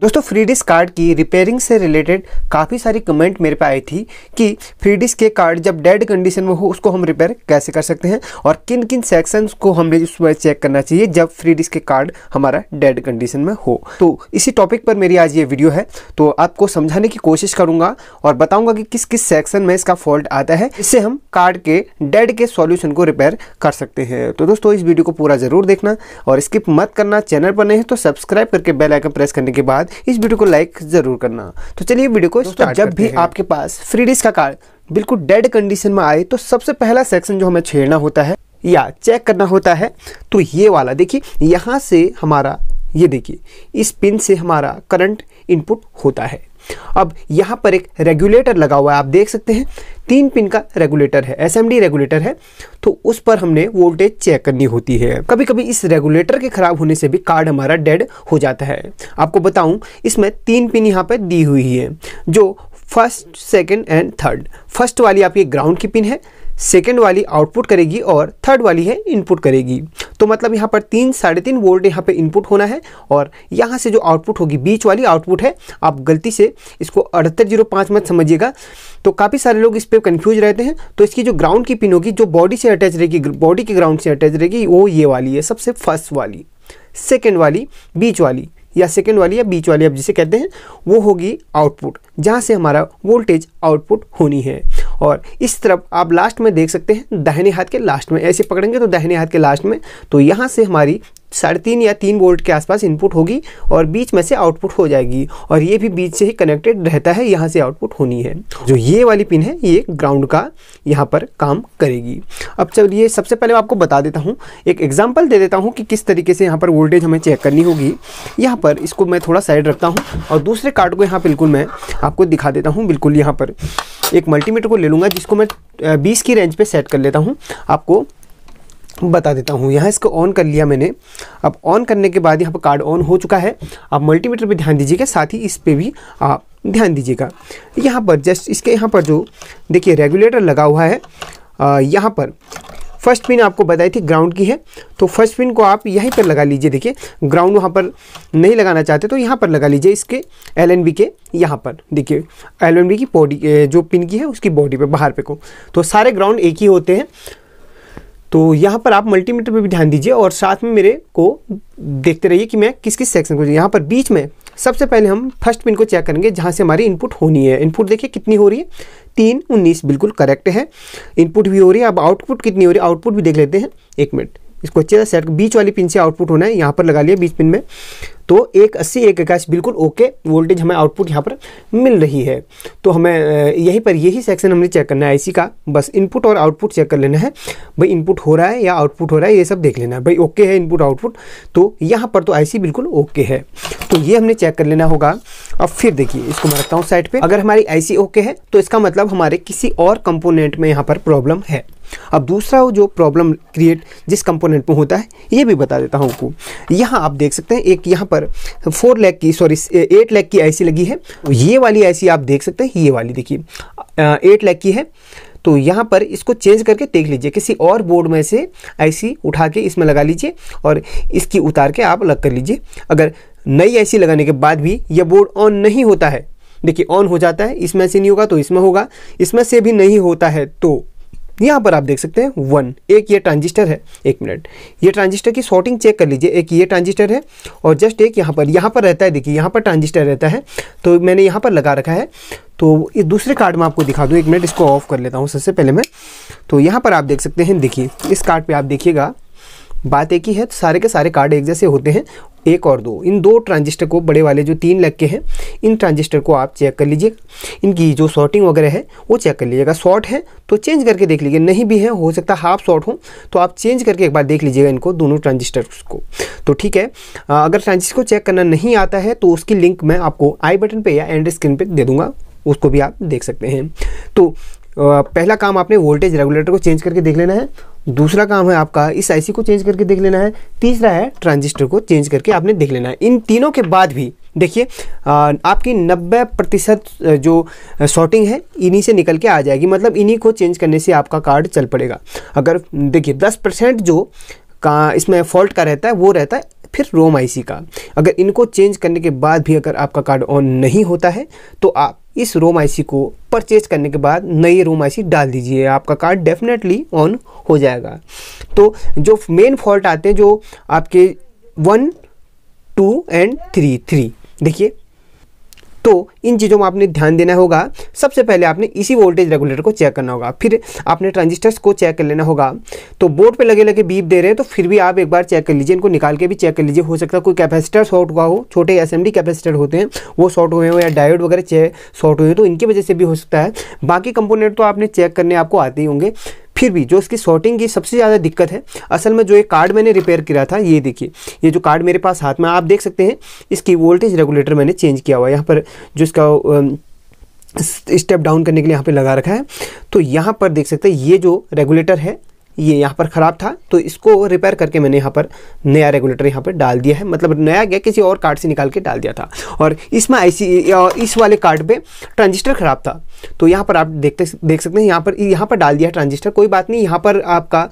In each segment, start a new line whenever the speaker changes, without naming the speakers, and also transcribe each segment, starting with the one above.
दोस्तों free dish card की repairing से रिलेटेड काफ़ी सारी कमेंट मेरे पे आई थी कि फ्री डिस्क के कार्ड जब डेड कंडीशन में हो उसको हम रिपेयर कैसे कर सकते हैं और किन किन सेक्शंस को हमें उसमें चेक करना चाहिए जब फ्री डिस्क के कार्ड हमारा डेड कंडीशन में हो तो इसी टॉपिक पर मेरी आज ये वीडियो है तो आपको समझाने की कोशिश करूँगा और बताऊँगा कि किस किस सेक्शन में इसका फॉल्ट आता है इससे हम कार्ड के डेड के सॉल्यूशन को रिपेयर कर सकते हैं तो दोस्तों इस वीडियो को पूरा ज़रूर देखना और स्किप मत करना चैनल पर नहीं तो सब्सक्राइब करके बेलाइकन प्रेस करने के बाद बाद इस वीडियो को लाइक ज़रूर करना तो चलिए वीडियो को तो जब भी आपके पास फ्री डिस्क का कार्ड बिल्कुल डेड कंडीशन में आए तो सबसे पहला सेक्शन जो हमें छेड़ना होता है या चेक करना होता है तो ये वाला देखिए यहाँ से हमारा ये देखिए इस पिन से हमारा करंट इनपुट होता है अब यहाँ पर एक रेगुलेटर लगा हुआ है आप देख सकते हैं तीन पिन का रेगुलेटर है एस रेगुलेटर है तो उस पर हमने वोल्टेज चेक करनी होती है कभी कभी इस रेगुलेटर के ख़राब होने से भी कार्ड हमारा डेड हो जाता है आपको बताऊँ इसमें तीन पिन यहाँ पर दी हुई है जो first second and third first वाली आपकी ग्राउंड की पिन है सेकेंड वाली आउटपुट करेगी और थर्ड वाली है इनपुट करेगी तो मतलब यहाँ पर तीन साढ़े तीन वोल्ट यहाँ पे इनपुट होना है और यहाँ से जो आउटपुट होगी बीच वाली आउटपुट है आप गलती से इसको अड़हत्तर जीरो पाँच मत समझिएगा तो काफ़ी सारे लोग इस पर कन्फ्यूज रहते हैं तो इसकी जो ग्राउंड की पिन होगी जो बॉडी से अटैच रहेगी बॉडी के ग्राउंड से अटैच रहेगी वो ये वाली है सबसे फर्स्ट वाली सेकेंड वाली बीच वाली या सेकेंड वाली या बीच वाली आप जिसे कहते हैं वो होगी आउटपुट जहाँ से हमारा वोल्टेज आउटपुट होनी है और इस तरफ आप लास्ट में देख सकते हैं दाहिने हाथ के लास्ट में ऐसे पकड़ेंगे तो दाहिने हाथ के लास्ट में तो यहाँ से हमारी साढ़े तीन या तीन वोल्ट के आसपास इनपुट होगी और बीच में से आउटपुट हो जाएगी और ये भी बीच से ही कनेक्टेड रहता है यहाँ से आउटपुट होनी है जो ये वाली पिन है ये ग्राउंड का यहाँ पर काम करेगी अब चलिए सबसे पहले आपको बता देता हूँ एक एग्जाम्पल दे देता हूँ कि किस तरीके से यहाँ पर वोल्टेज हमें चेक करनी होगी यहाँ पर इसको मैं थोड़ा साइड रखता हूँ और दूसरे कार्ड को यहाँ बिल्कुल मैं आपको दिखा देता हूँ बिल्कुल यहाँ पर एक मल्टीमीटर को ले लूँगा जिसको मैं बीस की रेंज पे सेट कर लेता हूँ आपको बता देता हूँ यहाँ इसको ऑन कर लिया मैंने अब ऑन करने के बाद यहाँ पर कार्ड ऑन हो चुका है आप मल्टीमीटर पर ध्यान दीजिएगा साथ ही इस पर भी आप ध्यान दीजिएगा यहाँ पर जस्ट इसके यहाँ पर जो देखिए रेगुलेटर लगा हुआ है यहाँ पर फर्स्ट पिन आपको बताई थी ग्राउंड की है तो फर्स्ट पिन को आप यहीं पर लगा लीजिए देखिए ग्राउंड वहाँ पर नहीं लगाना चाहते तो यहाँ पर लगा लीजिए इसके एल के यहाँ पर देखिए एल की बॉडी जो पिन की है उसकी बॉडी पे बाहर पे को तो सारे ग्राउंड एक ही होते हैं तो यहाँ पर आप मल्टीमीटर पर भी ध्यान दीजिए और साथ में मेरे को देखते रहिए कि मैं किस किस सेक्शन को यहाँ पर बीच में सबसे पहले हम फर्स्ट पिन को चेक करेंगे जहाँ से हमारी इनपुट होनी है इनपुट देखिए कितनी हो रही है तीन उन्नीस बिल्कुल करेक्ट है इनपुट भी हो रही है अब आउटपुट कितनी हो रही है आउटपुट भी देख लेते हैं एक मिनट इसको अच्छे से सेट बीच वाली पिन से आउटपुट होना है यहाँ पर लगा लिया बीच पिन में तो एक अस्सी एक इक्यासी बिल्कुल ओके वोल्टेज हमें आउटपुट यहाँ पर मिल रही है तो हमें यहीं पर यही सेक्शन हमने चेक करना है आईसी का बस इनपुट और आउटपुट चेक कर लेना है भाई इनपुट हो रहा है या आउटपुट हो रहा है ये सब देख लेना है भाई ओके है इनपुट आउटपुट तो यहाँ पर तो आई बिल्कुल ओके है तो ये हमने चेक कर लेना होगा अब फिर देखिए इसको मैं रखता हूँ साइड पर अगर हमारी आई ओके है तो इसका मतलब हमारे किसी और कंपोनेंट में यहाँ पर प्रॉब्लम है अब दूसरा वो जो प्रॉब्लम क्रिएट जिस कंपोनेंट में होता है ये भी बता देता हूँ आपको यहाँ आप देख सकते हैं एक यहाँ पर फोर लैख की सॉरी एट लैख की ऐसी लगी है ये वाली ऐसी आप देख सकते हैं ये वाली देखिए एट लैख की है तो यहाँ पर इसको चेंज करके देख लीजिए किसी और बोर्ड में से ऐसी उठा के इसमें लगा लीजिए और इसकी उतार के आप अलग कर लीजिए अगर नई ऐसी लगाने के बाद भी यह बोर्ड ऑन नहीं होता है देखिए ऑन हो जाता है इसमें से नहीं होगा तो इसमें होगा इसमें से भी नहीं होता है तो यहाँ पर आप देख सकते हैं वन एक ये ट्रांजिस्टर है एक मिनट ये ट्रांजिस्टर की शॉर्टिंग चेक कर लीजिए एक ये ट्रांजिस्टर है और जस्ट एक यहाँ पर यहाँ पर रहता है देखिए यहाँ पर ट्रांजिस्टर रहता है तो मैंने यहाँ पर लगा रखा है तो ये दूसरे कार्ड में आपको दिखा दूँ एक मिनट इसको ऑफ कर लेता हूँ सबसे पहले मैं तो यहाँ पर आप देख सकते हैं देखिए इस कार्ड पर आप देखिएगा बात एक ही है तो सारे के सारे कार्ड एक जैसे होते हैं एक और दो इन दो ट्रांजिस्टर को बड़े वाले जो तीन लग के हैं इन ट्रांजिस्टर को आप चेक कर लीजिए इनकी जो शॉर्टिंग वगैरह है वो चेक कर लीजिएगा शॉर्ट है तो चेंज करके देख लीजिए नहीं भी है हो सकता हाफ शॉर्ट हो तो आप चेंज करके एक बार देख लीजिएगा इनको दोनों ट्रांजिस्टर को तो ठीक है अगर ट्रांजिस्टर को चेक करना नहीं आता है तो उसकी लिंक मैं आपको आई बटन पर या एंड स्क्रीन पर दे दूँगा उसको भी आप देख सकते हैं तो पहला काम आपने वोल्टेज रेगुलेटर को चेंज करके देख लेना है दूसरा काम है आपका इस आईसी को चेंज करके देख लेना है तीसरा है ट्रांजिस्टर को चेंज करके आपने देख लेना है इन तीनों के बाद भी देखिए आपकी 90 प्रतिशत जो शॉर्टिंग है इन्हीं से निकल के आ जाएगी मतलब इन्हीं को चेंज करने से आपका कार्ड चल पड़ेगा अगर देखिए 10 परसेंट जो का इसमें फॉल्ट का रहता है वो रहता है फिर रोम आईसी का अगर इनको चेंज करने के बाद भी अगर आपका कार्ड ऑन नहीं होता है तो आप इस रोम आईसी को परचेज करने के बाद नई रोम आईसी डाल दीजिए आपका कार्ड डेफिनेटली ऑन हो जाएगा तो जो मेन फॉल्ट आते हैं जो आपके one two and three three देखिए तो इन चीज़ों में आपने ध्यान देना होगा सबसे पहले आपने इसी वोल्टेज रेगुलेटर को चेक करना होगा फिर आपने ट्रांजिस्टर्स को चेक कर लेना होगा तो बोर्ड पर लगे लगे बीप दे रहे हैं तो फिर भी आप एक बार चेक कर लीजिए इनको निकाल के भी चेक कर लीजिए हो सकता है कोई कैपेसिटर शॉर्ट हुआ हो छोटे एस कैपेसिटर होते हैं वो शॉर्ट हुए हो या डायोड वगैरह शॉर्ट हुए तो इनकी वजह से भी हो सकता है बाकी कंपोनेंट तो आपने चेक करने आपको आते ही होंगे फिर भी जो इसकी शॉर्टिंग की सबसे ज़्यादा दिक्कत है असल में जो ये कार्ड मैंने रिपेयर किया था ये देखिए ये जो कार्ड मेरे पास हाथ में आप देख सकते हैं इसकी वोल्टेज रेगुलेटर मैंने चेंज किया हुआ है यहाँ पर जो इसका स्टेप डाउन करने के लिए यहाँ पे लगा रखा है तो यहाँ पर देख सकते हैं ये जो रेगुलेटर है ये यहाँ पर ख़राब था तो इसको रिपेयर करके मैंने यहाँ पर नया रेगुलेटर यहाँ पर डाल दिया है मतलब नया गया किसी और कार्ड से निकाल के डाल दिया था और इसमें ऐसी इस वाले कार्ड पे ट्रांजिस्टर ख़राब था तो यहाँ पर आप देखते देख सकते हैं यहाँ पर यहाँ पर डाल दिया है ट्रांजिस्टर कोई बात नहीं यहाँ पर आपका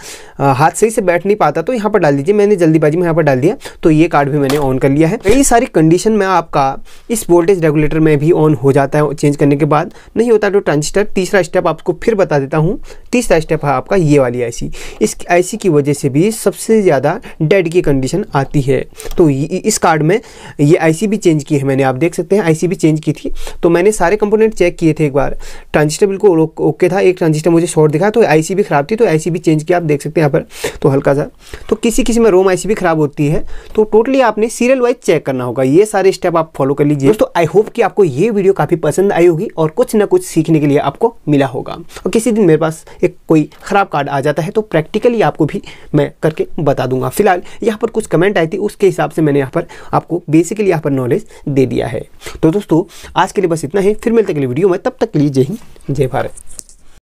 हाथ सही से बैठ नहीं पाता तो यहाँ पर डाल दीजिए मैंने जल्दीबाजी में यहाँ पर डाल दिया तो ये कार्ड भी मैंने ऑन कर लिया है कई सारी कंडीशन में आपका इस वोल्टेज रेगुलेटर में भी ऑन हो जाता है चेंज करने के बाद नहीं होता तो ट्रांजिस्टर तीसरा स्टेप आपको फिर बता देता हूँ तीसरा स्टेप है आपका ये वाली आई इस आईसी की वजह से भी सबसे ज़्यादा डेड की कंडीशन आती है तो इस कार्ड में ये आईसी भी चेंज की है मैंने आप देख सकते हैं आईसी भी चेंज की थी तो मैंने सारे कंपोनेंट चेक किए थे एक बार ट्रांजिस्टर बिल्कुल ओके था एक ट्रांजिस्टर मुझे शॉर्ट दिखा तो आई भी ख़राब थी तो आई भी चेंज किया आप देख सकते हैं यहाँ पर तो हल्का सा तो किसी किसी में रोम आई भी ख़राब होती है तो टोटली आपने सीरियल वाइज चेक करना होगा ये सारे स्टेप आप फॉलो कर लीजिए दोस्तों आई होप कि आपको ये वीडियो काफ़ी पसंद आई होगी और कुछ ना कुछ सीखने के लिए आपको मिला होगा और किसी दिन मेरे पास एक कोई ख़राब कार्ड आ जाता है तो प्रैक्टिकली तो आपको भी मैं करके बता दूंगा फिलहाल यहाँ पर कुछ कमेंट आई थी उसके हिसाब से मैंने यहाँ पर आपको बेसिकली यहाँ पर नॉलेज दे दिया है तो दोस्तों आज के लिए बस इतना ही फिर मिलते अगले वीडियो में तब तक लीजिए ही जय भारत